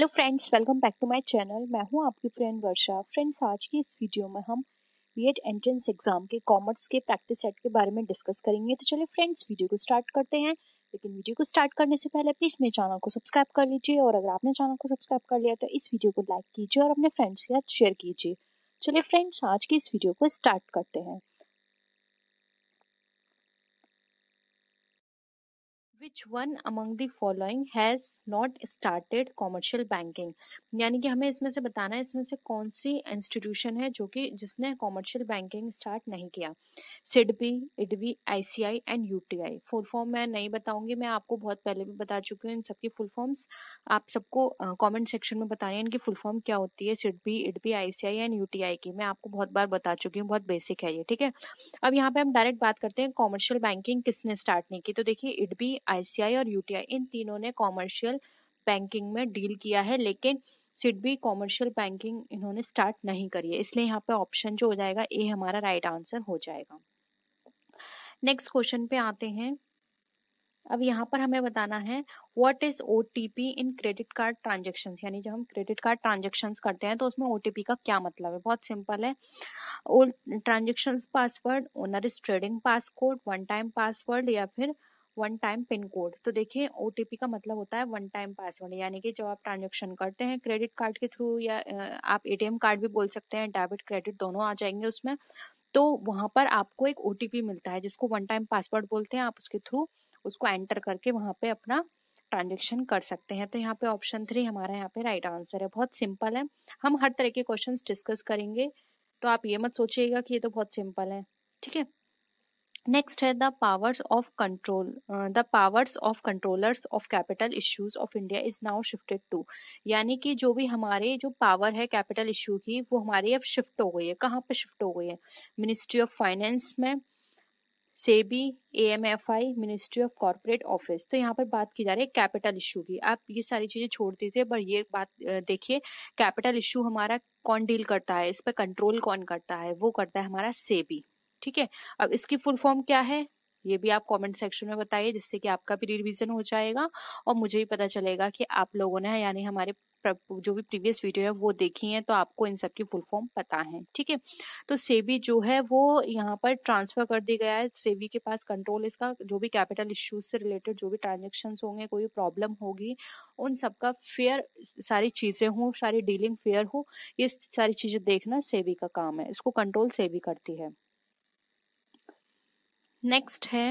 Hello friends welcome back to my channel मैं हूं आपकी फ्रेंड वर्षा फ्रेंड्स आज की इस वीडियो में हम बीएड एंट्रेंस एग्जाम के कॉमर्स के प्रैक्टिस सेट के बारे में डिस्कस करेंगे तो चलिए फ्रेंड्स वीडियो को स्टार्ट करते हैं लेकिन वीडियो को स्टार्ट करने से पहले प्लीज़ मेरे चैनल को सब्सक्राइब कर लीजिए और अगर आपने चैनल को सब्सक्राइब कर लिया तो इस वीडियो को लाइक कीजिए और अपने फ्रेंड्स के साथ शेयर कीजिए चलिए फ्रेंड्स आज की इस वीडियो को स्टार्ट करते हैं which one among the following has not started commercial banking यानी कि हमें इसमें से बताना है इसमें से कौन सी इंस्टीट्यूशन है जो कि जिसने कॉमर्शियल बैंकिंग स्टार्ट नहीं किया SIDBI C I and U T I full form मैं नहीं बताऊंगी मैं आपको बहुत पहले भी बता चुकी हूँ इन सबकी फुल फॉर्म्स आप सबको कमेंट सेक्शन में बताना है इनकी फुल फॉर्म क्या होती है SIDBI IDBI I and U T I की मैं आपको बहुत बार बता चुकी हूँ बहुत बेसिक है ये ठीक है अब यहाँ पे हम डायरेक्ट बात करते हैं कॉमर्शियल बैंकिंग किसने स्टार्ट नहीं की तो देखिए इडबी आईसीआई और यूटीआई इन तीनों ने कॉमर्शियल बैंकिंग में डील किया है लेकिन सिडबी कॉमर्शियल बैंकिंग इन्होंने स्टार्ट नहीं करी है इसलिए यहाँ पे ऑप्शन जो हो जाएगा ए हमारा राइट right आंसर हो जाएगा नेक्स्ट क्वेश्चन पे आते हैं अब यहाँ पर हमें बताना है what is O in credit card transaction यानी जब हम क्रेडिट कार्ड ट्रांजेक्शन करते हैं तो उसमें ओ का क्या मतलब है बहुत सिंपल है transaction password owner is trading pass one time password या फिर वन टाइम पिन कोड तो देखिए ओ का मतलब होता है वन टाइम पासवर्ड यानी कि जब आप ट्रांजेक्शन करते हैं क्रेडिट कार्ड के थ्रू या आप ए कार्ड भी बोल सकते हैं डेबिट क्रेडिट दोनों आ जाएंगे उसमें तो वहाँ पर आपको एक ओ मिलता है जिसको वन टाइम पासवर्ड बोलते हैं आप उसके थ्रू उसको एंटर करके वहाँ पे अपना ट्रांजेक्शन कर सकते हैं तो यहाँ पे ऑप्शन थ्री हमारा यहाँ पे राइट आंसर है बहुत सिंपल है हम हर तरह के क्वेश्चन डिस्कस करेंगे तो आप ये मत सोचिएगा कि ये तो बहुत सिंपल है ठीक है नेक्स्ट है the powers of control the powers of controllers of capital issues of India is now shifted to यानी कि जो भी हमारे जो पावर है कैपिटल इशू की वो हमारी अब शिफ्ट हो गई है कहाँ पे शिफ्ट हो गई है मिनिस्ट्री ऑफ फाइनेंस में SEBI A M F I ministry of corporate office तो यहाँ पर बात की जा रही है कैपिटल इशू की आप ये सारी चीज़ें छोड़ दीजिए पर ये बात देखिए कैपिटल इशू हमारा कौन डील करता है इस पर कंट्रोल कौन करता है वो करता है हमारा सेबी ठीक है अब इसकी फुल फॉर्म क्या है ये भी आप कमेंट सेक्शन में बताइए जिससे कि आपका भी रिवीजन हो जाएगा और मुझे भी पता चलेगा कि आप लोगों ने यानी हमारे जो भी प्रीवियस वीडियो है वो देखी है तो आपको इन सब की फुल फॉर्म पता है ठीक है तो सेबी जो है वो यहाँ पर ट्रांसफर कर दिया गया है सेबी के पास कंट्रोल इसका जो भी कैपिटल इश्यूज से रिलेटेड जो भी ट्रांजेक्शन होंगे कोई प्रॉब्लम होगी उन सबका फेयर सारी चीज़ें हों सारी डीलिंग फेयर हो ये सारी चीज़ें देखना सेबी का काम है इसको कंट्रोल सेबी करती है नेक्स्ट है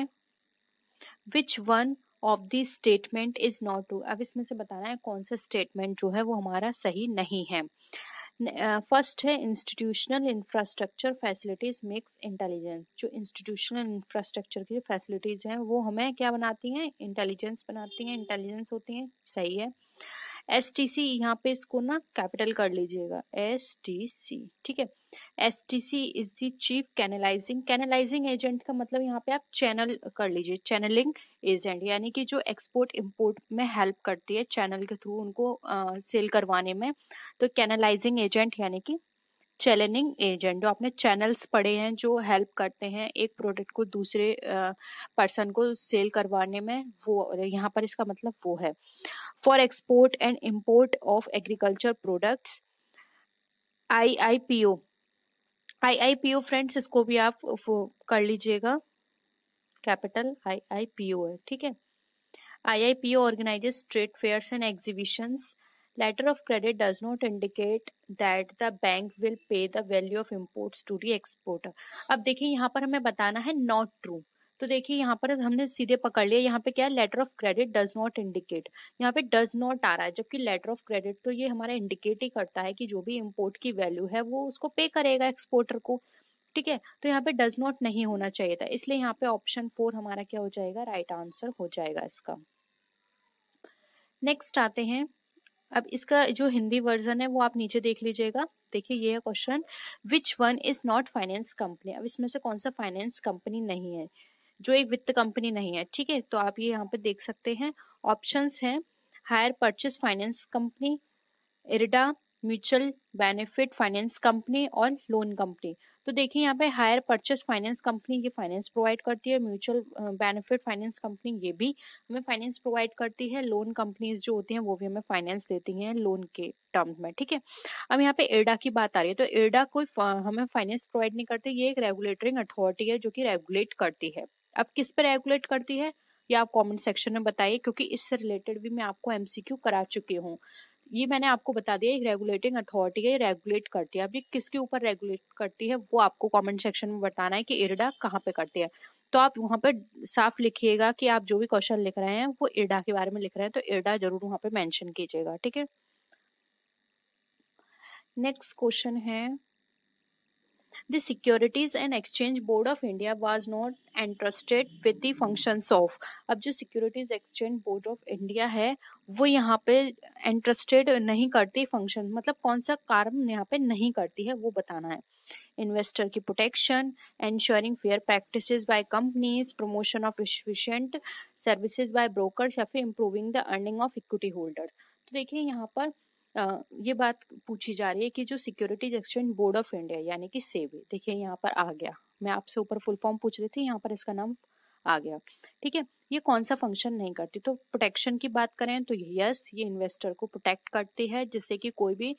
which one of the statement is not true अब इसमें से बताना है कौन सा स्टेटमेंट जो है वो हमारा सही नहीं है फर्स्ट है institutional infrastructure facilities makes intelligence जो इंस्टीट्यूशनल इंफ्रास्ट्रक्चर की फैसिलिटीज हैं वो हमें क्या बनाती हैं इंटेलिजेंस बनाती हैं इंटेलिजेंस होती हैं सही है एस टी सी यहाँ पे इसको ना कैपिटल कर लीजिएगा एस टी सी ठीक है S T C is the chief canalising canalising agent का मतलब यहाँ पे आप चैनल कर लीजिए चैनलिंग एजेंट यानी कि जो एक्सपोर्ट इम्पोर्ट में हेल्प करती है चैनल के थ्रू उनको सेल सेल करवाने में तो कैनलाइजिंग एजेंट यानी कि चैनलिंग एजेंट जो आपने चैनल्स पढ़े हैं जो हेल्प करते हैं एक प्रोडक्ट को दूसरे पर्सन को सेल करवाने में वो यहाँ पर इसका मतलब वो है for export and import of agriculture products IIPO IIPO friends इसको भी आप कर लीजिएगा कैपिटल आईआईपीओ है ठीक है IIPO organises trade fairs and exhibitions letter of credit does not indicate that the bank will pay the value of imports to the exporter अब देखिए यहाँ पर हमें बताना है not true तो देखिए यहाँ पर हमने सीधे पकड़ लिया यहाँ पे क्या है letter of credit does not indicate यहाँ पे डज नॉट आ रहा है जबकि लेटर ऑफ क्रेडिट तो ये हमारा इंडिकेट ही करता है कि जो भी इम्पोर्ट की वैल्यू है वो उसको पे करेगा एक्सपोर्टर को ठीक है तो यहाँ पे डज नॉट नहीं होना चाहिए था इसलिए यहाँ पे ऑप्शन फोर हमारा क्या हो जाएगा राइट right आंसर हो जाएगा इसका नेक्स्ट आते हैं अब इसका जो हिंदी वर्जन है वो आप नीचे देख लीजिएगा देखिए ये है question which one is not finance company अब इसमें से कौन सा फाइनेंस कंपनी नहीं है जो एक वित्त कंपनी नहीं है ठीक है तो आप ये यहाँ पे देख सकते हैं ऑप्शंस हैं hire purchase finance company IRDA mutual benefit finance company और लोन कंपनी तो देखिए यहाँ पे हायर परचेस फाइनेंस कंपनी ये फाइनेंस प्रोवाइड करती है म्यूचुअल बेनिफिट फाइनेंस कंपनी ये भी हमें फाइनेंस प्रोवाइड करती है लोन कंपनीज जो होती हैं वो भी हमें फाइनेंस देती हैं लोन के टर्म में ठीक है अब यहाँ पे इरडा की बात आ रही है तो इर्डा कोई हमें फाइनेंस प्रोवाइड नहीं करती ये एक रेगुलेटरिंग अथॉरिटी है जो कि रेगुलेट करती है अब किस पर रेगुलेट करती है ये आप कमेंट सेक्शन में बताइए क्योंकि इससे रिलेटेड भी मैं आपको एमसीक्यू करा चुकी हूँ ये मैंने आपको बता दिया एक रेगुलेटिंग अथॉरिटी है ये रेगुलेट करती है अब ये किसके ऊपर रेगुलेट करती है वो आपको कमेंट सेक्शन में बताना है कि इरडा कहाँ पे करती है तो आप वहाँ पर साफ लिखिएगा कि आप जो भी क्वेश्चन लिख रहे हैं वो इरडा के बारे में लिख रहे हैं तो इरडा जरूर वहाँ पे मैंशन कीजिएगा ठीक है नेक्स्ट क्वेश्चन है The Securities and Exchange Board of India was not entrusted with the functions of अब जो Securities Exchange Board of India है वो यहाँ पे entrusted नहीं करती function मतलब कौन सा कार्य यहाँ पे नहीं करती है वो बताना है इन्वेस्टर की protection ensuring fair practices by companies promotion of efficient services by broker या फिर improving the earning of equity holder तो देखिए यहाँ पर ये बात पूछी जा रही है कि जो securities exchange board of India यानी कि सेबी देखिए यहाँ पर आ गया मैं आपसे ऊपर फुल फॉर्म पूछ रही थी यहाँ पर इसका नाम आ गया ठीक है ये कौन सा फंक्शन नहीं करती तो प्रोटेक्शन की बात करें तो यस ये इन्वेस्टर को प्रोटेक्ट करती है जिससे कि कोई भी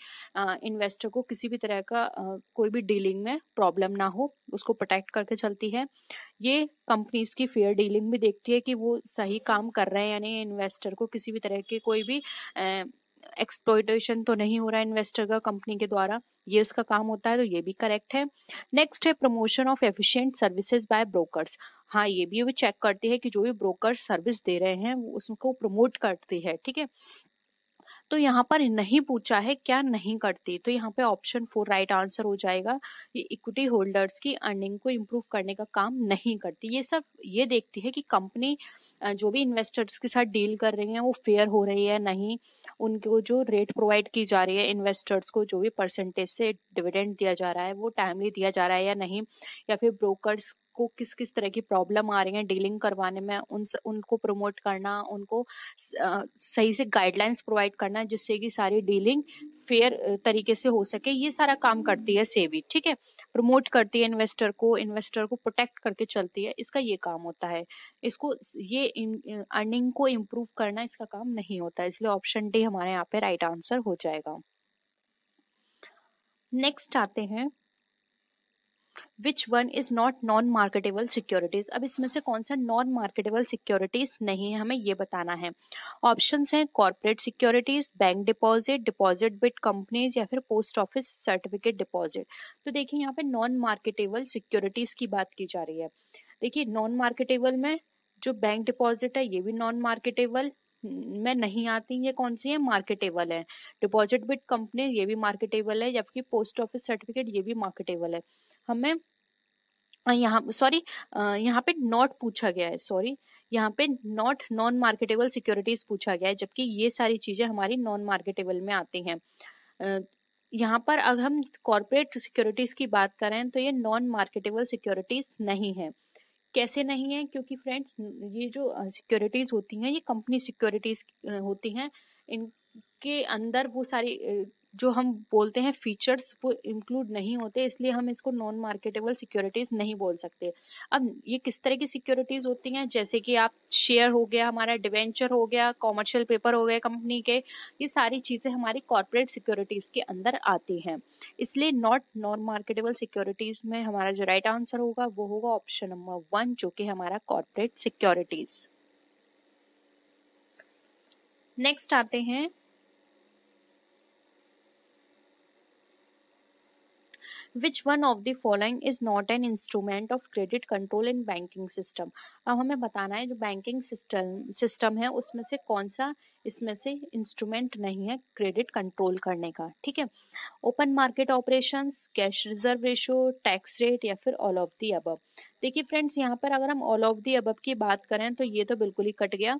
इन्वेस्टर को किसी भी तरह का आ, कोई भी डीलिंग में प्रॉब्लम ना हो उसको प्रोटेक्ट करके चलती है ये कंपनीज की फेयर डीलिंग भी देखती है कि वो सही काम कर रहे हैं यानी इन्वेस्टर को किसी भी तरह के कोई भी आ, एक्सप्लोइटेशन तो नहीं हो रहा इन्वेस्टर का कंपनी के द्वारा ये उसका काम होता है तो ये भी करेक्ट है नेक्स्ट है promotion of efficient services by brokers हाँ ये भी वो चेक करती है कि जो भी ब्रोकर सर्विस दे रहे हैं वो उसको प्रमोट करती है ठीक है तो यहाँ पर नहीं पूछा है क्या नहीं करती तो यहाँ पे ऑप्शन फोर राइट आंसर हो जाएगा ये इक्विटी होल्डर्स की अर्निंग को इम्प्रूव करने का काम नहीं करती ये सब ये देखती है कि कंपनी company जो भी इन्वेस्टर्स के साथ डील कर रहे हैं वो फेयर हो रही है नहीं उनको जो रेट प्रोवाइड की जा रही है इन्वेस्टर्स को जो भी परसेंटेज से डिविडेंड दिया जा रहा है वो टाइमली दिया जा रहा है या नहीं या फिर ब्रोकर्स को किस किस तरह की प्रॉब्लम आ रही है डीलिंग करवाने में उन उनको प्रमोट करना उनको सही से गाइडलाइंस प्रोवाइड करना जिससे कि सारी डीलिंग फेयर तरीके से हो सके ये सारा काम करती है सेबी ठीक है प्रमोट करती है इन्वेस्टर को इन्वेस्टर को प्रोटेक्ट करके चलती है इसका ये काम होता है इसको ये अर्निंग को इम्प्रूव करना इसका काम नहीं होता है इसलिए ऑप्शन डी हमारे यहाँ पे राइट आंसर हो जाएगा नेक्स्ट आते हैं which one is not non marketable securities अब इसमें से कौन सा नॉन मार्केटेबल सिक्योरिटीज़ नहीं है हमें ये बताना है ऑप्शन हैं corporate securities bank deposit deposit with companies या फिर पोस्ट ऑफिस सर्टिफिकेट डिपॉजिट तो देखिए यहाँ पे नॉन मार्केटेबल सिक्योरिटीज़ की बात की जा रही है देखिए नॉन मार्केटेबल में जो बैंक डिपॉजिट है ये भी नॉन मार्केटेबल में नहीं आती ये कौन सी है मार्केटेबल है डिपॉजिट बिट कंपनी ये भी मार्केटेबल है जबकि पोस्ट ऑफिस सर्टिफिकेट ये भी मार्केटेबल है हमें यहाँ सॉरी यहाँ पे नॉट पूछा गया है सॉरी यहाँ पे नॉट नॉन मार्केटेबल सिक्योरिटीज पूछा गया है जबकि ये सारी चीज़ें हमारी नॉन मार्केटेबल में आती हैं यहाँ पर अगर हम कॉरपोरेट सिक्योरिटीज़ की बात करें तो ये नॉन मार्केटेबल सिक्योरिटीज़ नहीं है कैसे नहीं है क्योंकि फ्रेंड्स ये जो सिक्योरिटीज़ होती हैं ये कंपनी सिक्योरिटीज़ होती हैं इनके अंदर वो सारी जो हम बोलते हैं फीचर्स वो इंक्लूड नहीं होते इसलिए हम इसको नॉन मार्केटेबल सिक्योरिटीज़ नहीं बोल सकते अब ये किस तरह की सिक्योरिटीज़ होती हैं जैसे कि आप शेयर हो गया हमारा डिवेंचर हो गया कॉमर्शियल पेपर हो गए कंपनी के ये सारी चीज़ें हमारी कॉरपोरेट सिक्योरिटीज़ के अंदर आती हैं इसलिए नॉट नॉन मार्केटेबल सिक्योरिटीज़ में हमारा जो राइट आंसर होगा वो होगा ऑप्शन नंबर वन जो कि हमारा कॉरपोरेट सिक्योरिटीज़ नेक्स्ट आते हैं which one of the following is not an instrument of credit control in banking system अब हमें बताना है जो बैंकिंग सिस्टम सिस्टम है उसमें से कौन सा इसमें से इंस्ट्रूमेंट नहीं है क्रेडिट कंट्रोल करने का ठीक है open market operations cash reserve ratio tax rate या फिर ऑल ऑफ दी अबब देखिए फ्रेंड्स यहाँ पर अगर हम ऑल ऑफ दी अबब की बात करें तो ये तो बिल्कुल ही कट गया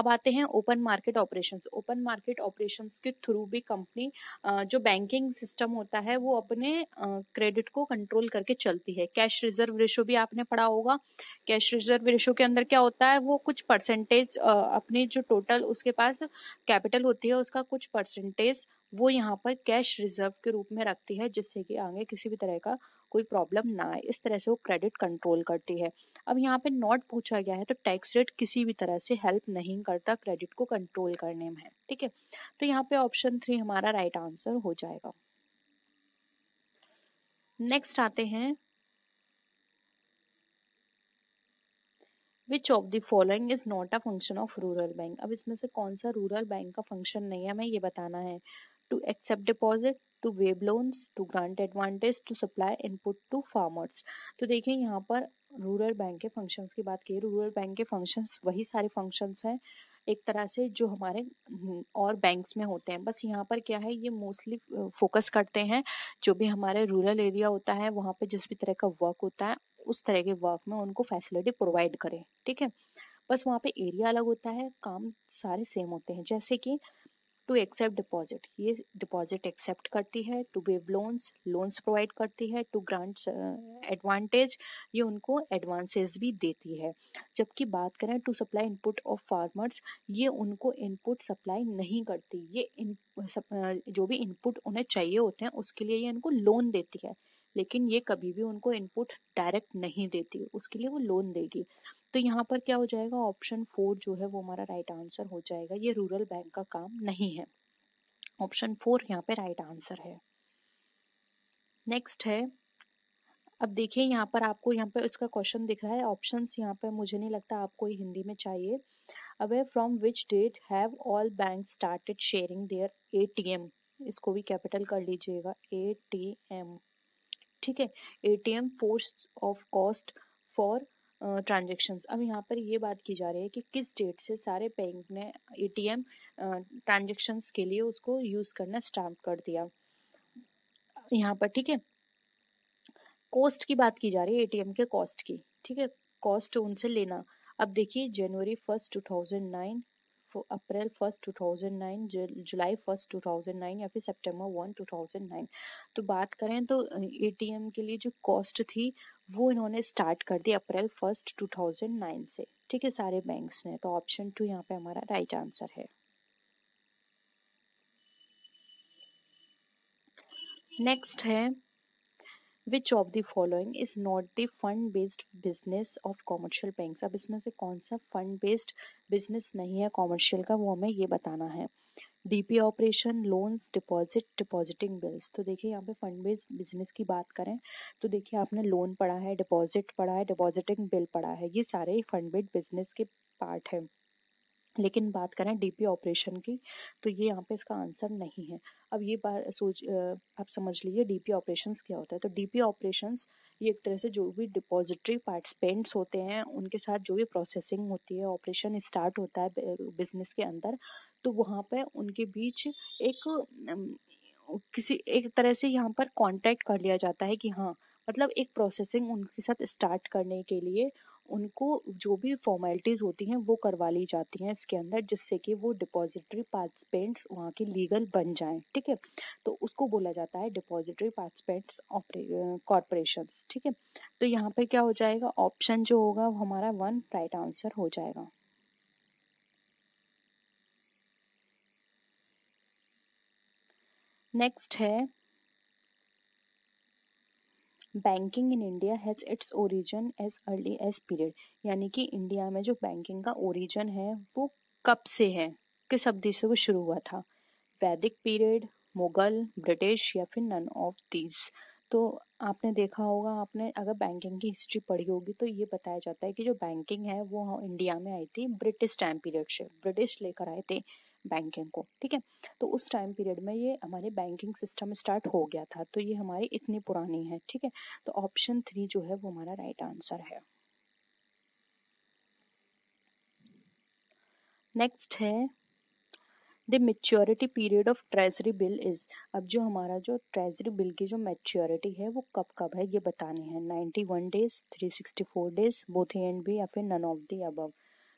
अब आते हैं open market operations open market operations के थ्रू भी कंपनी जो बैंकिंग सिस्टम होता है वो अपने क्रेडिट को कंट्रोल करके चलती है कैश रिजर्व रेशो भी आपने पढ़ा होगा कैश रिजर्व रेशो के अंदर क्या होता है वो कुछ परसेंटेज अपने जो टोटल उसके पास कैपिटल होती है उसका कुछ परसेंटेज वो यहाँ पर कैश रिजर्व के रूप में रखती है जिससे कि आगे किसी भी तरह का कोई प्रॉब्लम ना आए इस तरह से वो क्रेडिट कंट्रोल करती है अब यहाँ पे नॉट पूछा गया है तो टैक्स रेट किसी भी तरह से हेल्प नहीं करता क्रेडिट को कंट्रोल करने में ठीक है तो यहाँ पे ऑप्शन थ्री हमारा राइट right आंसर हो जाएगा नेक्स्ट आते हैं which of the following is not a function of rural bank अब इसमें से कौन सा रूरल बैंक का फंक्शन नहीं है हमें ये बताना है to accept deposit to wave loans to grant advantage to supply input to farmers तो देखिए यहाँ पर रूरल बैंक के फंक्शंस की बात की रूरल बैंक के फंक्शंस वही सारे फंक्शंस हैं एक तरह से जो हमारे हम्म, और बैंक्स में होते हैं बस यहाँ पर क्या है ये मोस्टली फोकस करते हैं जो भी हमारे रूरल एरिया होता है वहाँ पे जिस भी तरह का वर्क होता है उस तरह के वर्क में उनको फैसिलिटी प्रोवाइड करें ठीक है बस वहाँ पे एरिया अलग होता है काम सारे सेम होते हैं जैसे कि टू एक्सेप्ट डिपॉजिट ये डिपॉजिट एक्सेप्ट करती है to wave loans loans provide करती है टू ग्रांट एडवांटेज ये उनको एडवांसेस भी देती है जबकि बात करें to supply input of farmers ये उनको इनपुट सप्लाई नहीं करती ये इन, सप, जो भी इनपुट उन्हें चाहिए होते हैं उसके लिए ये इनको लोन देती है लेकिन ये कभी भी उनको इनपुट डायरेक्ट नहीं देती उसके लिए वो लोन देगी तो यहाँ पर क्या हो जाएगा ऑप्शन फोर जो है वो हमारा राइट आंसर हो जाएगा ये रूरल बैंक का काम नहीं है ऑप्शन फोर यहाँ पे राइट आंसर है नेक्स्ट है अब देखिए यहाँ पर आपको यहाँ पर इसका क्वेश्चन दिख रहा है ऑप्शन यहाँ पर मुझे नहीं लगता आपको हिंदी में चाहिए away from which date have all bank started sharing their a इसको भी कैपिटल कर लीजिएगा एटीएम ठीक है ATM force of cost for transactions अब यहाँ पर ये बात की जा रही है कि किस डेट से सारे बैंक ने ए टी एम ट्रांजेक्शन्स के लिए उसको यूज़ करना स्टार्ट कर दिया यहाँ पर ठीक है कॉस्ट की बात की जा रही है एटीएम के कॉस्ट की ठीक है कॉस्ट उनसे लेना अब देखिए January first two thousand nine April first 2009 July first 2009 या फिर सितंबर वन 2009 तो बात करें तो एटीएम के लिए जो कॉस्ट थी वो इन्होंने स्टार्ट कर दी अप्रैल फर्स्ट 2009 से ठीक है सारे बैंक्स ने तो ऑप्शन टू यहाँ पे हमारा राइट आंसर है नेक्स्ट है which of the following is not the fund based business of commercial bank अब इसमें से कौन सा फंड बेस्ड बिजनेस नहीं है कॉमर्शियल का वो हमें ये बताना है D P operation loans deposit depositing bills तो देखिए यहाँ पे फंड बेस्ड बिजनेस की बात करें तो देखिए आपने लोन पढ़ा है डिपॉजिट पढ़ा है डिपॉजिटिंग बिल पढ़ा है ये सारे फंड बेस्ड बिजनेस के पार्ट हैं लेकिन बात करें डीपी ऑपरेशन की तो ये यहाँ पे इसका आंसर नहीं है अब ये बात सोच आप समझ लीजिए डीपी ऑपरेशंस क्या होता है तो डीपी ऑपरेशंस ये एक तरह से जो भी डिपॉजिटरी पार्टिसिपेंट्स होते हैं उनके साथ जो भी प्रोसेसिंग होती है ऑपरेशन स्टार्ट होता है बिजनेस के अंदर तो वहाँ पर उनके बीच एक किसी एक तरह से यहाँ पर कॉन्टैक्ट कर लिया जाता है कि हाँ मतलब एक प्रोसेसिंग उनके साथ स्टार्ट करने के लिए उनको जो भी फॉर्मेलिटीज़ होती हैं वो करवा ली जाती हैं इसके अंदर जिससे कि वो डिपॉजिटरी पार्टिसिपेंट्स वहाँ के लीगल बन जाएं ठीक है तो उसको बोला जाता है डिपॉजिटरी पार्टिसिपेंट्स कॉरपोरेशन ठीक है तो यहाँ पर क्या हो जाएगा ऑप्शन जो होगा वो हमारा वन राइट आंसर हो जाएगा नेक्स्ट है banking in India has its origin as early as period यानी कि इंडिया में जो बैंकिंग का ओरिजन है वो कब से है किस अवधि से वो शुरू हुआ था वैदिक पीरियड मुग़ल ब्रिटिश या फिर नन ऑफ दीज तो आपने देखा होगा आपने अगर बैंकिंग की हिस्ट्री पढ़ी होगी तो ये बताया जाता है कि जो बैंकिंग है वो इंडिया में आई थी ब्रिटिश टाइम पीरियड से ब्रिटिश लेकर आए थे बैंकिंग को ठीक है तो उस टाइम पीरियड में ये हमारे बैंकिंग सिस्टम स्टार्ट हो गया था तो ये हमारे इतने पुराने हैं ठीक है थीके? तो ऑप्शन थ्री जो है वो हमारा राइट आंसर है नेक्स्ट है the maturity period of treasury bill is अब जो हमारा जो ट्रेजरी बिल की जो मेच्योरिटी है वो कब कब है ये बताने हैं ninety one days three sixty four days both and भी या फिर नन ऑफ दी अबव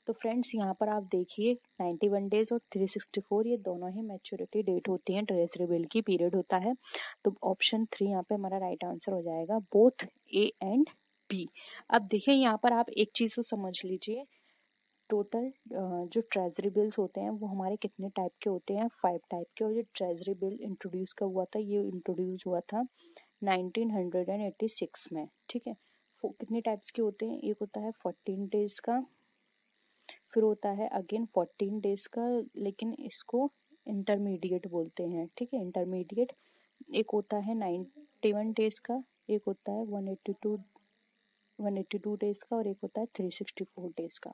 तो फ्रेंड्स यहाँ पर आप देखिए 91 डेज और 364 ये दोनों ही मैच्योरिटी डेट होती हैं ट्रेजरी बिल की पीरियड होता है तो ऑप्शन थ्री यहाँ पे हमारा राइट आंसर हो जाएगा बोथ ए एंड बी अब देखिए यहाँ पर आप एक चीज़ को समझ लीजिए टोटल जो ट्रेजरी बिल्स होते हैं वो हमारे कितने टाइप के होते हैं फाइव टाइप के और ये ट्रेजरी बिल इंट्रोड्यूस का हुआ था ये इंट्रोड्यूस हुआ था 1986 में ठीक है कितने टाइप्स के होते हैं एक होता है फोर्टीन डेज का फिर होता है अगेन फोर्टीन डेज का लेकिन इसको इंटरमीडिएट बोलते हैं ठीक है इंटरमीडिएट एक होता है नाइन्टी वन डेज का एक होता है one eighty two one eighty two days का और एक होता है थ्री सिक्सटी फोर डेज़ का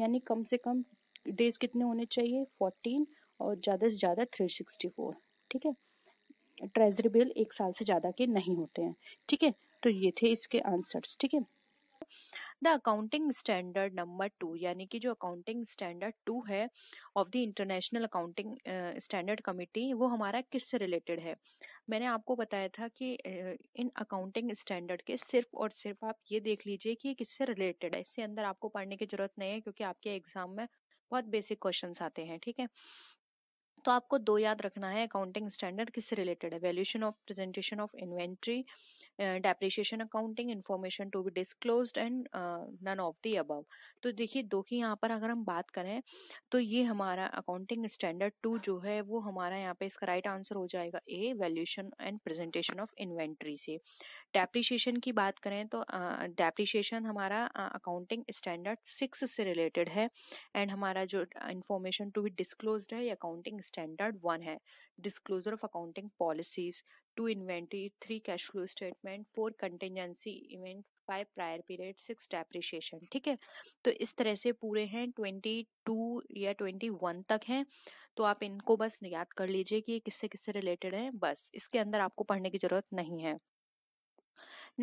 यानी कम से कम डेज़ कितने होने चाहिए फोर्टीन और ज़्यादा से ज़्यादा थ्री सिक्सटी फोर ठीक है ट्रेजरी बिल एक साल से ज़्यादा के नहीं होते हैं ठीक है तो ये थे इसके आंसर्स ठीक है the accounting standard number two यानी कि जो अकाउंटिंग स्टैंडर्ड टू है of the international accounting standard committee वो हमारा किससे रिलेटेड है मैंने आपको बताया था कि इन अकाउंटिंग स्टैंडर्ड के सिर्फ और सिर्फ आप ये देख लीजिए कि ये किससे रिलेटेड है इससे अंदर आपको पढ़ने की जरूरत नहीं है क्योंकि आपके एग्जाम में बहुत बेसिक क्वेश्चन आते हैं ठीक है तो आपको दो याद रखना है अकाउंटिंग स्टैंडर्ड किससे रिलेटेड है valuation of presentation of inventory depreciation accounting information to be disclose and none of the above तो देखिए दो की यहाँ पर अगर हम बात करें तो ये हमारा अकाउंटिंग स्टैंडर्ड टू जो है वो हमारा यहाँ पे इसका राइट right आंसर हो जाएगा a valuation and presentation of inventory से डेप्रीशिएशन की बात करें तो डेप्रीशिएशन हमारा अकाउंटिंग स्टैंडर्ड सिक्स से रिलेटेड है एंड हमारा जो इंफॉर्मेशन टू बी डिस्क्लोज है ये अकाउंटिंग स्टैंडर्ड वन है disclosure of accounting policies two inventory three cash flow statement four contingency event five prior period six depreciation ठीक है तो इस तरह से पूरे हैं ट्वेंटी टू या ट्वेंटी वन तक हैं तो आप इनको बस याद कर लीजिए कि ये किससे किससे रिलेटेड हैं बस इसके अंदर आपको पढ़ने की ज़रूरत नहीं है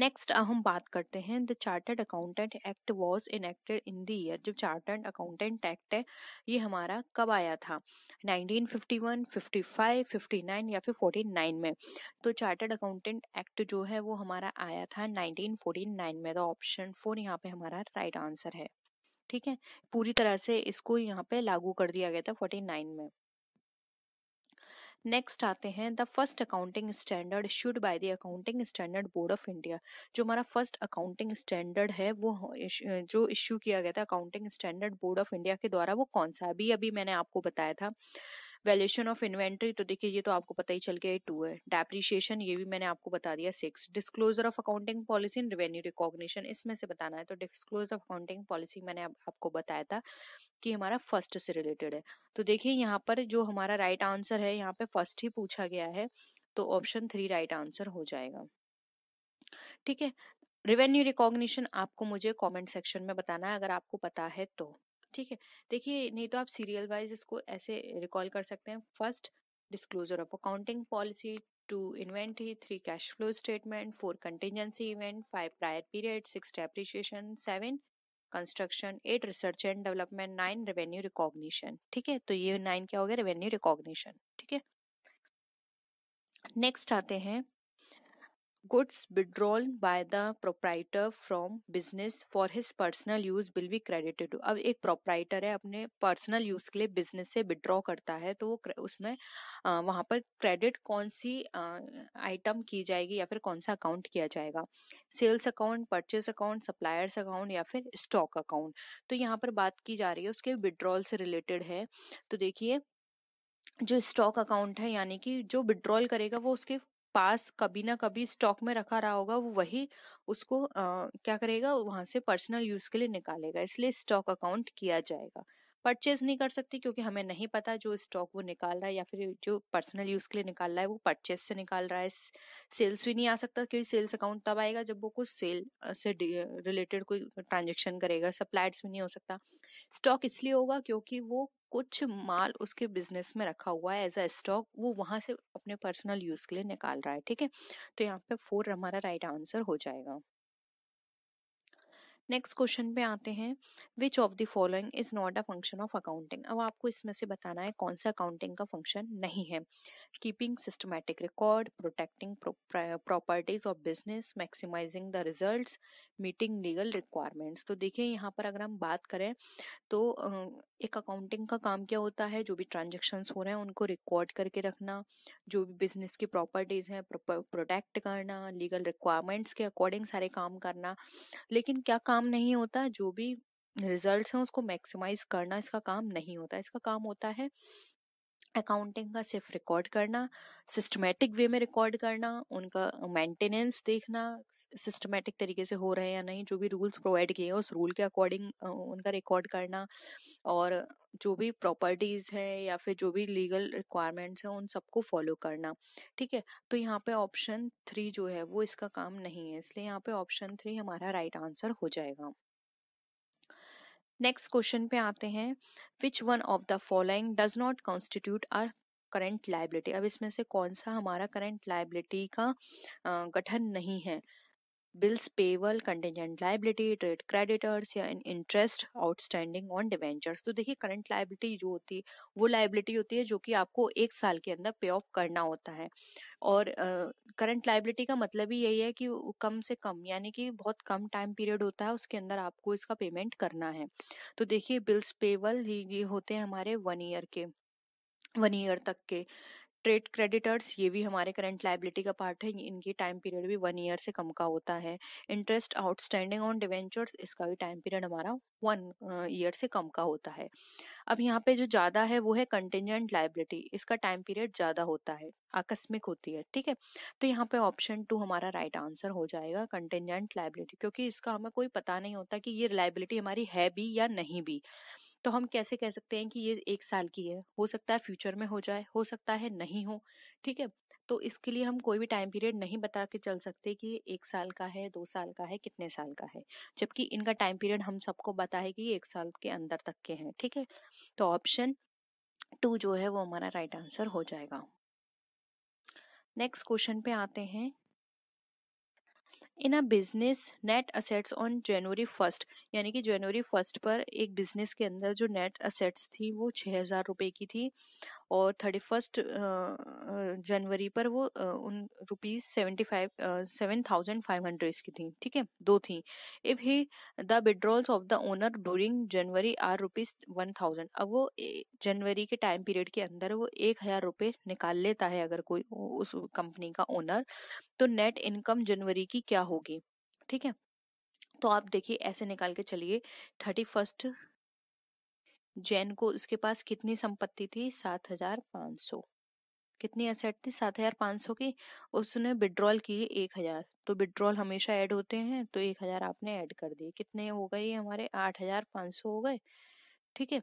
नेक्स्ट हम बात करते हैं the chartered accountant act was enacted in the year जो चार्टर्ड अकाउंटेंट एक्ट है ये हमारा कब आया था 1951, 55, 59 या फिर 49 में तो चार्टर्ड अकाउंटेंट एक्ट जो है वो हमारा आया था 1949 में तो ऑप्शन फोर यहाँ पे हमारा राइट right आंसर है ठीक है पूरी तरह से इसको यहाँ पे लागू कर दिया गया था 49 में नेक्स्ट आते हैं the first accounting standard should by the accounting standard board of India जो हमारा फर्स्ट अकाउंटिंग स्टैंडर्ड है वो जो इश्यू किया गया था accounting standard board of India के द्वारा वो कौन सा अभी अभी मैंने आपको बताया था वैल्यूशन ऑफ इन्वेंट्री तो देखिए ये तो आपको पता ही चल गया टू है डेप्रीशिएशन ये भी मैंने आपको बता दिया six disclosure of accounting policy in revenue recognition इसमें से बताना है तो डिस्क्लोजर ऑफ अकाउंटिंग पॉलिसी मैंने आप, आपको बताया था कि हमारा फर्स्ट से रिलेटेड है तो देखिए यहाँ पर जो हमारा राइट right आंसर है यहाँ पे फर्स्ट ही पूछा गया है तो ऑप्शन थ्री राइट आंसर हो जाएगा ठीक है रेवेन्यू रिकॉग्निशन आपको मुझे कमेंट सेक्शन में बताना है अगर आपको पता है तो ठीक है देखिए नहीं तो आप सीरियल वाइज इसको ऐसे रिकॉल कर सकते हैं first disclosure of accounting policy two inventory three cash flow statement four contingency event five prior period six depreciation seven construction eight research and development nine revenue recognition ठीक है तो ये nine क्या हो गया रेवेन्यू रिकॉग्निशन ठीक है next आते हैं Goods withdrawn by the proprietor from business for his personal use will be credited. अब एक proprietor है अपने personal use के लिए business से withdraw करता है तो वो उसमें वहाँ पर credit कौन सी item की जाएगी या फिर कौन सा account किया जाएगा sales account, purchase account, suppliers account या फिर stock account. तो यहाँ पर बात की जा रही है उसके withdrawal से related है तो देखिए जो स्टॉक अकाउंट है यानी कि जो विड्रॉल करेगा वो उसके पास कभी ना कभी स्टॉक में रखा रहा होगा वो वही उसको आ, क्या करेगा वहां से पर्सनल यूज के लिए निकालेगा इसलिए स्टॉक अकाउंट किया जाएगा परचेज नहीं कर सकती क्योंकि हमें नहीं पता जो स्टॉक वो निकाल रहा है या फिर जो पर्सनल यूज के लिए निकाल रहा है वो परचेज से निकाल रहा है सेल्स भी नहीं आ सकता क्योंकि सेल्स अकाउंट तब आएगा जब वो कुछ सेल से रिलेटेड कोई ट्रांजेक्शन करेगा सप्लाइड्स भी नहीं हो सकता स्टॉक इसलिए होगा क्योंकि वो कुछ माल उसके बिजनेस में रखा हुआ है एज अ स्टॉक वो वहां से अपने पर्सनल यूज के लिए निकाल रहा है ठीक है तो यहाँ पे फोर हमारा राइट आंसर हो जाएगा नेक्स्ट क्वेश्चन पे आते हैं which of the following is not a function of accounting अब आपको इसमें से बताना है कौन सा अकाउंटिंग का फंक्शन नहीं है keeping systematic record protecting properties of business maximising the result meeting legal requirements तो देखिए यहाँ पर अगर हम बात करें तो एक अकाउंटिंग का काम क्या होता है जो भी ट्रांजेक्शन्स हो रहे हैं उनको रिकॉर्ड करके रखना जो भी बिजनेस की प्रॉपर्टीज़ हैं प्रोटेक्ट करना लीगल रिक्वायरमेंट्स के अकॉर्डिंग सारे काम करना लेकिन क्या काम काम नहीं होता जो भी रिजल्ट्स हैं उसको मैक्सिमाइज करना इसका काम नहीं होता इसका काम होता है अकाउंटिंग का सिर्फ रिकॉर्ड करना सिस्टमेटिक वे में रिकॉर्ड करना उनका मेंटेनेंस देखना सिस्टमेटिक तरीके से हो रहे हैं या नहीं जो भी रूल्स प्रोवाइड किए हैं उस रूल के अकॉर्डिंग उनका रिकॉर्ड करना और जो भी प्रॉपर्टीज़ हैं या फिर जो भी लीगल रिक्वायरमेंट्स हैं उन सबको फॉलो करना ठीक है तो यहाँ पे ऑप्शन थ्री जो है वो इसका काम नहीं है इसलिए यहाँ पे ऑप्शन थ्री हमारा राइट right आंसर हो जाएगा नेक्स्ट क्वेश्चन पे आते हैं which one of the following does not constitute a current liability अब इसमें से कौन सा हमारा करंट लाइबिलिटी का गठन नहीं है bills payable contingent liability trade creditors या in interest outstanding on debentures तो देखिए करंट लाइबिलिटी जो होती है वो लाइबिलिटी होती है जो कि आपको एक साल के अंदर पे ऑफ करना होता है और करंट uh, लाइबिलिटी का मतलब ही यही है कि कम से कम यानी कि बहुत कम टाइम पीरियड होता है उसके अंदर आपको इसका पेमेंट करना है तो देखिए बिल्स पेबल ये होते हैं हमारे वन ईयर के वन ईयर तक के ट्रेड क्रेडिटर्स ये भी हमारे करंट लाइबिलिटी का पार्ट है इनकी टाइम पीरियड भी वन ईयर से कम का होता है इंटरेस्ट आउटस्टैंडिंग ऑन डिवेंचर्स इसका भी टाइम पीरियड हमारा वन ईयर से कम का होता है अब यहाँ पे जो ज़्यादा है वो है कंटिजेंट लाइबिलिटी इसका टाइम पीरियड ज़्यादा होता है आकस्मिक होती है ठीक है तो यहाँ पे ऑप्शन टू हमारा राइट right आंसर हो जाएगा कंटिजेंट लाइबिलिटी क्योंकि इसका हमें कोई पता नहीं होता कि ये लाइबिलिटी हमारी है भी या नहीं भी तो हम कैसे कह सकते हैं कि ये एक साल की है हो सकता है फ्यूचर में हो जाए हो सकता है नहीं हो ठीक है तो इसके लिए हम कोई भी टाइम पीरियड नहीं बता के चल सकते कि एक साल का है दो साल का है कितने साल का है जबकि इनका टाइम पीरियड हम सबको बता है कि एक साल के अंदर तक के हैं ठीक है तो ऑप्शन टू जो है वो हमारा राइट आंसर हो जाएगा नेक्स्ट क्वेश्चन पे आते हैं in a business net assets on January first यानी कि जनवरी फर्स्ट पर एक बिजनेस के अंदर जो नेट असेट्स थी वो छः हज़ार रुपये की थी और थर्टी फर्स्ट जनवरी पर वो उन rupees seventy five seven thousand five hundred की थी ठीक है दो थी if he the withdrawals of the owner during January are rupees one thousand अब वो जनवरी के टाइम पीरियड के अंदर वो एक हजार रुपये निकाल लेता है अगर कोई उस कंपनी का ओनर तो नेट इनकम जनवरी की क्या होगी ठीक है तो आप देखिए ऐसे निकाल के चलिए थर्टी फर्स्ट जैन को उसके पास कितनी संपत्ति थी सात हजार पाँच सौ कितनी असेट थी सात हजार पाँच सौ की उसने विड्रॉल किए एक हजार तो विड्रॉल हमेशा ऐड होते हैं तो एक हजार आपने ऐड कर दिए कितने हो गए हमारे आठ हजार पाँच सौ हो गए ठीक है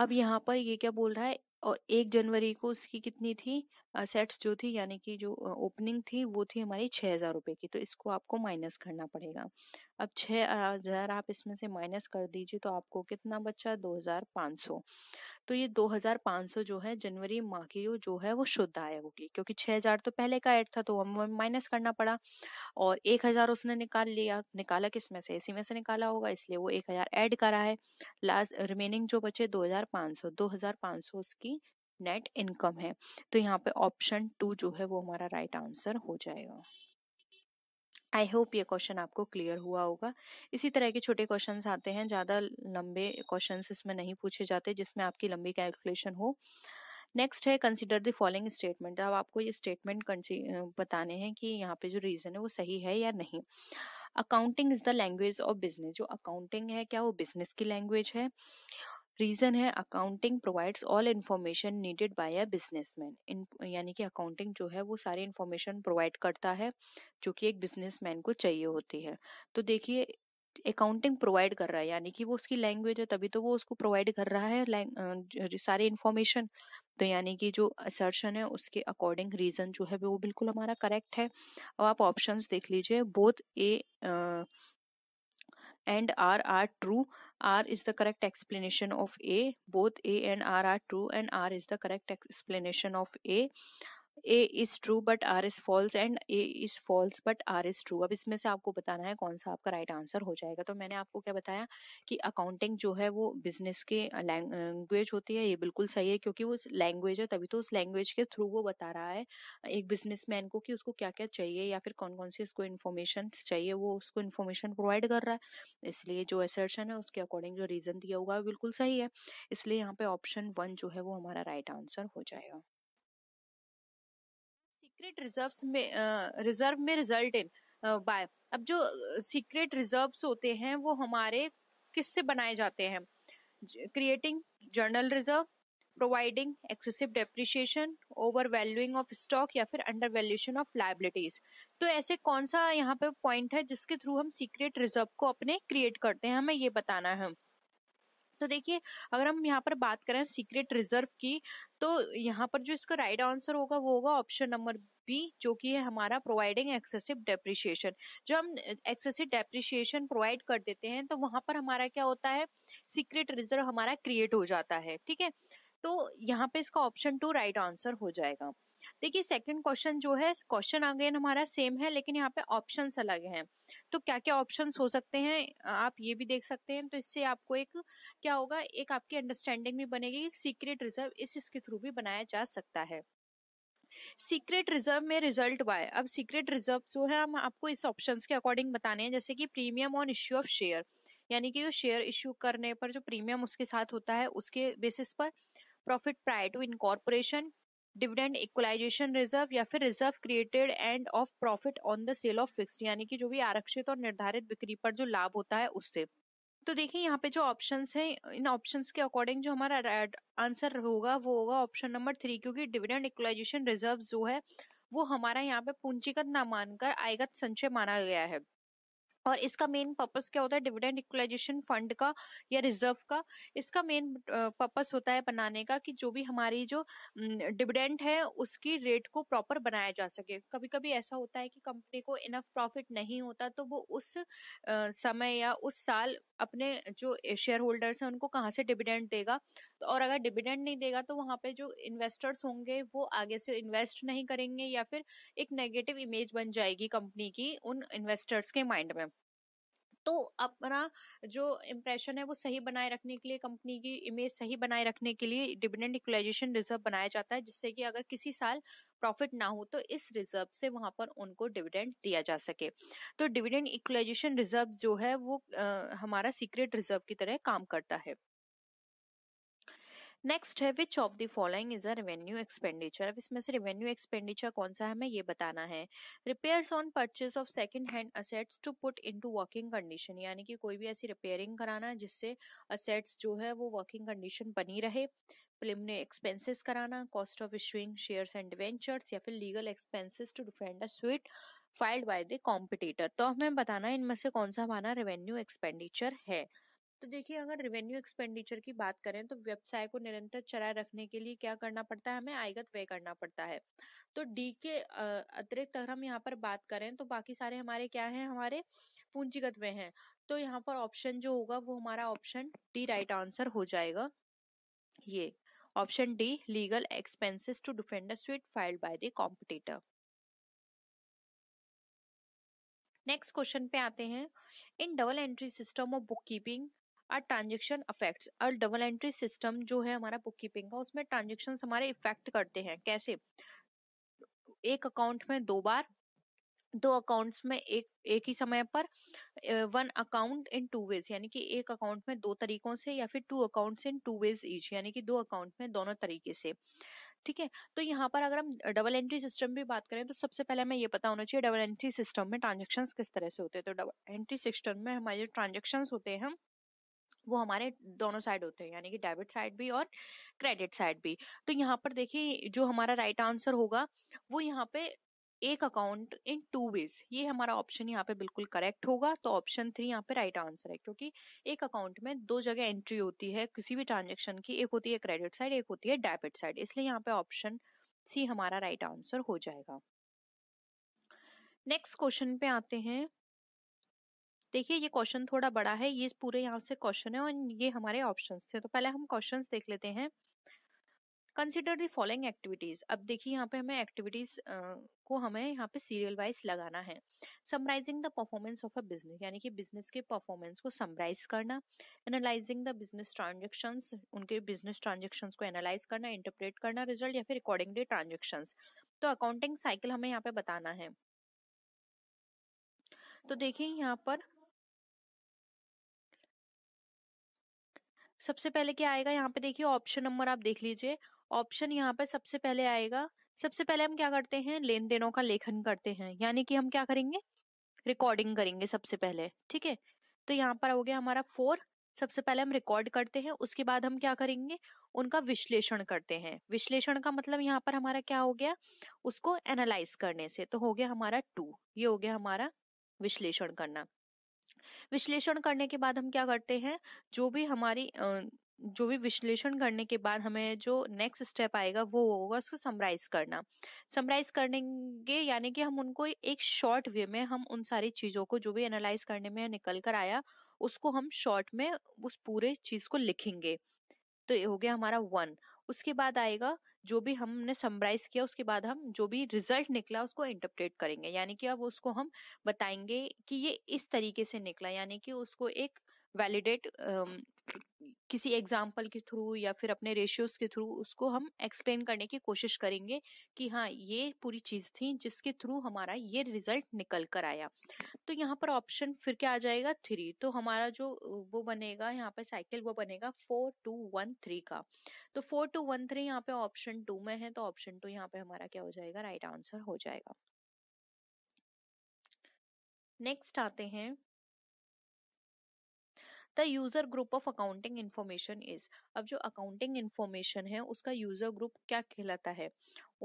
अब यहाँ पर ये क्या बोल रहा है और एक जनवरी को उसकी कितनी थी सेट्स जो थी यानी कि जो ओपनिंग थी वो थी हमारी छः हज़ार रुपये की तो इसको आपको माइनस करना पड़ेगा अब छः हज़ार आप इसमें से माइनस कर दीजिए तो आपको कितना बचा दो हज़ार पाँच सौ तो ये दो हज़ार पाँच सौ जो है जनवरी माह की जो है वो शुद्ध आय होगी क्योंकि छः हज़ार तो पहले का ऐड था तो हम माइनस करना पड़ा और एक हज़ार उसने निकाल लिया निकाला किस में से इसी में से निकाला होगा इसलिए वो एक हज़ार ऐड करा है लास्ट रिमेनिंग जो बचे दो हज़ार पाँच सौ दो हज़ार पाँच सौ उसकी हमारी नेट इनकम है तो यहाँ पे ऑप्शन टू जो है वो हमारा राइट right आंसर हो जाएगा आई होप ये क्वेश्चन आपको क्लियर हुआ होगा इसी तरह के छोटे क्वेश्चन आते हैं ज़्यादा लंबे क्वेश्चन इसमें नहीं पूछे जाते जिसमें आपकी लंबी कैलकुलेशन हो नेक्स्ट है कंसिडर द फॉलोइंग स्टेटमेंट अब आपको ये स्टेटमेंट बताने हैं कि यहाँ पे जो रीज़न है वो सही है या नहीं accounting is the language of business जो अकाउंटिंग है क्या वो बिजनेस की लैंग्वेज है रीज़न है accounting provides all information needed by a businessman यानी कि अकाउंटिंग जो है वो सारी इन्फॉर्मेशन प्रोवाइड करता है जो कि एक बिजनेसमैन को चाहिए होती है तो देखिए अकाउंटिंग प्रोवाइड कर रहा है यानी कि वो उसकी लैंग्वेज है तभी तो वो उसको प्रोवाइड कर रहा है सारे इन्फॉर्मेशन तो यानी कि जो असर्शन है उसके अकॉर्डिंग रीज़न जो है वो बिल्कुल हमारा करेक्ट है अब आप ऑप्शंस देख लीजिए both A and R are true R is the correct explanation of A. Both A and R are true and R is the correct explanation of A. A is true but R is false and A is false but R is true अब इसमें से आपको बताना है कौन सा आपका right right answer हो जाएगा तो मैंने आपको क्या बताया कि अकाउंटिंग जो है वो बिजनेस के लैंग्वेज होती है ये बिल्कुल सही है क्योंकि वो लैंग्वेज है तभी तो उस लैंग्वेज के थ्रू वो बता रहा है एक बिजनेस को कि उसको क्या क्या चाहिए या फिर कौन कौन सी उसको इन्फॉर्मेशन चाहिए वो उसको इन्फॉर्मेशन प्रोवाइड कर रहा है इसलिए जो एसर्शन है उसके अकॉर्डिंग जो रीज़न दिया हुआ है बिल्कुल सही है इसलिए यहाँ पे ऑप्शन वन जो है वो हमारा राइट right आंसर हो जाएगा सीक्रेट रिजर्व्स में रिजर्व में रिजल्ट इन बाय अब जो सीक्रेट रिजर्व्स होते हैं वो हमारे किससे बनाए जाते हैं creating journal reserve providing excessive depreciation over valuing of stock या फिर अंडर वैल्यूशन ऑफ लाइबिलिटीज तो ऐसे कौन सा यहाँ पे पॉइंट है जिसके थ्रू हम सीक्रेट रिजर्व को अपने क्रिएट करते हैं हमें ये बताना है तो देखिए अगर हम यहाँ पर बात करें सीक्रेट रिजर्व की तो यहाँ पर जो इसका राइट आंसर होगा वो होगा ऑप्शन नंबर बी जो कि है हमारा प्रोवाइडिंग एक्सेसिव डेप्रिशिएशन जब हम एक्सेसिव डेप्रिशिएशन प्रोवाइड कर देते हैं तो वहाँ पर हमारा क्या होता है सीक्रेट रिजर्व हमारा क्रिएट हो जाता है ठीक है तो यहाँ पे इसका ऑप्शन टू राइट आंसर हो जाएगा देखिए सेकंड क्वेश्चन जो है क्वेश्चन अगेन हमारा सेम है लेकिन यहाँ पे ऑप्शंस अलग हैं तो क्या क्या ऑप्शंस हो सकते हैं आप ये भी देख सकते हैं तो इससे आपको एक क्या होगा एक आपकी अंडरस्टैंडिंग भी बनेगी सीक्रेट रिजर्व इस इसके थ्रू भी बनाया जा सकता है सीक्रेट रिजर्व में रिजल्ट वाय अब सीक्रेट रिजर्व जो है हम आपको इस ऑप्शन के अकॉर्डिंग बताने हैं जैसे कि premium on issue of share यानी कि जो शेयर इश्यू करने पर जो प्रीमियम उसके साथ होता है उसके बेसिस पर profit prior to incorporation dividend equalisation reserve या फिर reserve created and of profit on the sale of fixed यानी कि जो भी आरक्षित और निर्धारित बिक्री पर जो लाभ होता है उससे तो देखिए यहाँ पे जो ऑप्शन है इन ऑप्शन के अकॉर्डिंग जो हमारा आंसर होगा वो होगा ऑप्शन नंबर थ्री क्योंकि डिविडेंड इक्वलाइजेशन रिजर्व जो है वो हमारा यहाँ पे पूंजीगत ना मानकर आयगत संचय माना गया है और इसका मेन पर्पस क्या होता है डिविडेंड इक्वलाइजेशन फंड का या रिजर्व का इसका मेन पर्पस होता है बनाने का कि जो भी हमारी जो डिविडेंड है उसकी रेट को प्रॉपर बनाया जा सके कभी कभी ऐसा होता है कि कंपनी को इनफ प्रॉफिट नहीं होता तो वो उस समय या उस साल अपने जो शेयर होल्डर्स हैं उनको कहाँ से डिविडेंड देगा तो और अगर डिविडेंड नहीं देगा तो वहाँ पे जो इन्वेस्टर्स होंगे वो आगे से इन्वेस्ट नहीं करेंगे या फिर एक नेगेटिव इमेज बन जाएगी कंपनी की उन इन्वेस्टर्स के माइंड में तो अपना जो इम्प्रेशन है वो सही बनाए रखने के लिए कंपनी की इमेज सही बनाए रखने के लिए डिविडेंड इक्वलाइजेशन रिजर्व बनाया जाता है जिससे कि अगर किसी साल प्रॉफिट ना हो तो इस रिजर्व से वहां पर उनको डिविडेंड दिया जा सके तो डिविडेंड इक्वलाइजेशन रिजर्व जो है वो आ, हमारा सीक्रेट रिजर्व की तरह काम करता है नेक्स्ट है which of the following is a revenue expenditure अब इसमें से रेवेन्यू एक्सपेंडिचर कौन सा है हमें ये बताना है repairs on purchase of second hand assets to put into working condition यानी कि कोई भी ऐसी रिपेयरिंग कराना है जिससे असेट्स जो है वो वर्किंग कंडीशन बनी रहे प्रिलिमिनरी एक्सपेंसेस कराना cost of issuing shares and ventures या फिर legal expenses to defend a suit filed by the competitor तो हमें बताना इनमें से कौन सा हमारा रेवेन्यू एक्सपेंडिचर है तो देखिए अगर रेवेन्यू एक्सपेंडिचर की बात करें तो व्यवसाय को निरंतर चलाए रखने के लिए क्या करना पड़ता है हमें आयगत व्यय करना पड़ता है तो डी के अतिरिक्त अगर हम यहाँ पर बात करें तो बाकी सारे हमारे क्या हैं हमारे पूंजीगत व्यय हैं तो यहाँ पर ऑप्शन जो होगा वो हमारा ऑप्शन डी राइट आंसर हो जाएगा ये option D legal expenses to defend suit filed by the competitor next question पे आते हैं in double entry system of book keeping और ट्रांजेक्शन अफेक्ट्स और डबल एंट्री सिस्टम जो है हमारा बुक कीपिंग का उसमें ट्रांजेक्शन हमारे इफेक्ट करते हैं कैसे एक अकाउंट में दो बार दो अकाउंट्स में एक एक ही समय पर one account in two ways यानी कि एक अकाउंट में दो तरीकों से या फिर two accounts in two ways each यानी कि दो अकाउंट में दोनों तरीके से ठीक है तो यहाँ पर अगर हम डबल एंट्री सिस्टम भी बात करें तो सबसे पहले हमें ये पता होना चाहिए डबल एंट्री सिस्टम में ट्रांजेक्शन किस तरह से होते हैं तो डबल एंट्री सिस्टम में हमारे जो ट्रांजेक्शन होते हैं वो हमारे दोनों साइड होते हैं यानी कि डेबिट साइड भी और क्रेडिट साइड भी तो यहाँ पर देखिए जो हमारा राइट आंसर होगा वो यहाँ पे एक अकाउंट इन टू वेज ये हमारा ऑप्शन यहाँ पे बिल्कुल करेक्ट होगा तो ऑप्शन थ्री यहाँ पे राइट right आंसर है क्योंकि एक अकाउंट में दो जगह एंट्री होती है किसी भी ट्रांजेक्शन की एक होती है क्रेडिट साइड एक होती है डेबिट साइड इसलिए यहाँ पे ऑप्शन सी हमारा राइट right आंसर हो जाएगा नेक्स्ट क्वेश्चन पे आते हैं देखिए ये क्वेश्चन थोड़ा बड़ा है ये पूरे यहाँ से क्वेश्चन है और ये हमारे ऑप्शन थे तो पहले हम क्वेश्चन देख लेते हैं कंसिडर दी फॉलोइंग एक्टिविटीज अब देखिए यहाँ पे हमें एक्टिविटीज को हमें यहाँ पे सीरियल वाइज लगाना है summarising the performance of a business यानी कि बिजनेस के परफॉर्मेंस को समराइज करना एनालाइजिंग द बिजनेस ट्रांजेक्शन उनके बिजनेस ट्रांजेक्शन को एनालाइज करना इंटरप्रेट करना रिजल्ट या फिर रिकॉर्डिंग अकॉर्डिंगली ट्रांजेक्शन तो अकाउंटिंग साइकिल हमें यहाँ पे बताना है तो देखिए यहाँ पर सबसे पहले क्या आएगा यहाँ पे देखिए ऑप्शन नंबर आप देख लीजिए ऑप्शन यहाँ पे सबसे पहले आएगा सबसे पहले हम क्या करते हैं लेन देनों का लेखन करते हैं यानी कि हम क्या करेंगे रिकॉर्डिंग करेंगे सबसे पहले ठीक है तो यहाँ पर हो गया हमारा फोर सबसे पहले हम रिकॉर्ड करते हैं उसके बाद हम क्या करेंगे उनका विश्लेषण करते हैं विश्लेषण का मतलब यहाँ पर हमारा क्या हो गया उसको एनालाइज करने से तो हो गया हमारा टू ये हो गया हमारा विश्लेषण करना विश्लेषण करने के बाद हम क्या करते हैं जो भी हमारी जो भी विश्लेषण करने के बाद हमें जो नेक्स्ट स्टेप आएगा वो होगा उसको समराइज करना समराइज करेंगे यानी कि हम उनको एक शॉर्ट वे में हम उन सारी चीज़ों को जो भी एनालाइज करने में निकल कर आया उसको हम शॉर्ट में उस पूरे चीज़ को लिखेंगे तो ये हो गया हमारा वन उसके बाद आएगा जो भी हमने समराइज किया उसके बाद हम जो भी रिजल्ट निकला उसको इंटरप्रेट करेंगे यानी कि अब उसको हम बताएंगे कि ये इस तरीके से निकला यानी कि उसको एक वैलिडेट किसी एग्जाम्पल के थ्रू या फिर अपने रेशियोज के थ्रू उसको हम एक्सप्लेन करने की कोशिश करेंगे कि हाँ ये पूरी चीज थी जिसके थ्रू हमारा ये रिजल्ट निकल कर आया तो यहाँ पर ऑप्शन फिर क्या आ जाएगा थ्री तो हमारा जो वो बनेगा यहाँ पे साइकिल वो बनेगा फोर टू वन थ्री का तो फोर टू वन थ्री यहाँ पे ऑप्शन टू में है तो ऑप्शन टू यहाँ पे हमारा क्या हो जाएगा राइट right आंसर हो जाएगा नेक्स्ट आते हैं the user group of accounting information is अब जो अकाउंटिंग इन्फॉर्मेशन है उसका यूजर ग्रुप क्या कहलाता है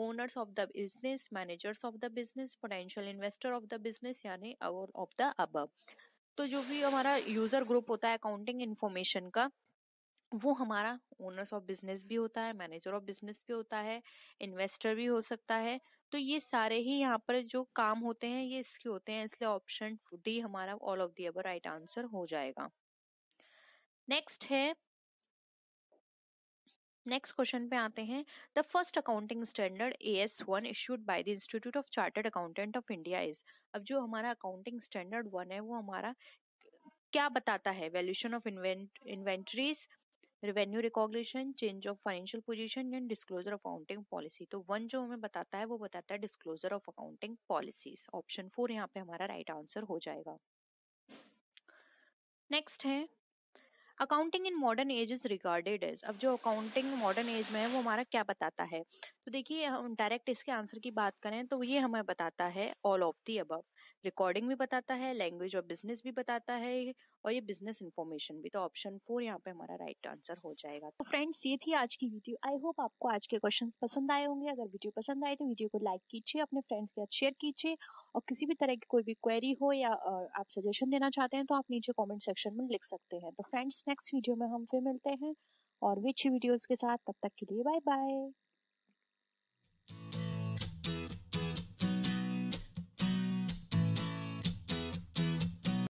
owners of the business managers of the business potential investor of the business यानी ऑफ द अब तो जो भी हमारा यूजर ग्रुप होता है अकाउंटिंग इन्फॉर्मेशन का वो हमारा ओनर्स ऑफ बिजनेस भी होता है मैनेजर ऑफ बिजनेस भी होता है इन्वेस्टर भी हो सकता है तो ये सारे ही यहाँ पर जो काम होते हैं ये इसके होते हैं इसलिए ऑप्शन डी हमारा all of the above right answer हो जाएगा नेक्स्ट है नेक्स्ट क्वेश्चन पे आते हैं the first accounting standard A S one issued by the Institute of Chartered Accountant of India is अब जो हमारा अकाउंटिंग स्टैंडर्ड वन है वो हमारा क्या बताता है valuation of inventories revenue recognition change of financial position and disclosure of accounting policy तो वन जो हमें बताता है वो बताता है disclosure of accounting policies option four यहाँ पे हमारा राइट right आंसर हो जाएगा नेक्स्ट है accounting in modern age is regarded as अब जो अकाउंटिंग मॉडर्न एज में है वो हमारा क्या बताता है तो देखिए हम डायरेक्ट इसके आंसर की बात करें तो ये हमें बताता है all of the above recording भी बताता है लैंग्वेज और बिजनेस भी बताता है और ये बिजनेस इन्फॉर्मेशन भी तो ऑप्शन फोर यहाँ पे हमारा राइट right आंसर हो जाएगा तो फ्रेंड्स ये थी आज की वीडियो आई होप आपको आज के क्वेश्चन पसंद आए होंगे अगर वीडियो पसंद आए तो वीडियो को लाइक कीजिए अपने फ्रेंड्स के साथ शेयर कीजिए और किसी भी तरह की कोई भी क्वेरी हो या आप सजेशन देना चाहते हैं तो आप नीचे कॉमेंट सेक्शन में लिख सकते हैं तो फ्रेंड्स नेक्स्ट वीडियो में हम फिर मिलते हैं और भी अच्छी वीडियोज के साथ तब तक के लिए बाय बाय